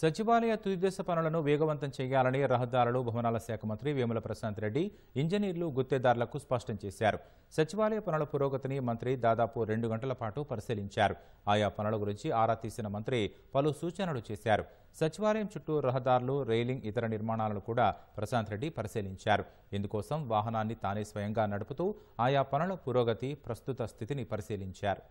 సచివాలయ తుదిదశ పనులను వేగవంతం చేయాలని రహదారులు భవనాల శాఖ మంత్రి వేముల ప్రశాంత్ రెడ్డి ఇంజనీర్లు గుత్తేదారులకు స్పష్టం చేశారు సచివాలయ పనుల పురోగతిని మంత్రి దాదాపు రెండు గంటల పాటు పరిశీలించారు ఆయా పనుల గురించి ఆరా తీసిన మంత్రి పలు సూచనలు చేశారు సచివాలయం చుట్టూ రహదారులు రైలింగ్ ఇతర నిర్మాణాలను కూడా ప్రశాంత్ రెడ్డి పరిశీలించారు ఇందుకోసం వాహనాన్ని తానే స్వయంగా నడుపుతూ ఆయా పనుల పురోగతి ప్రస్తుత స్థితిని పరిశీలించారు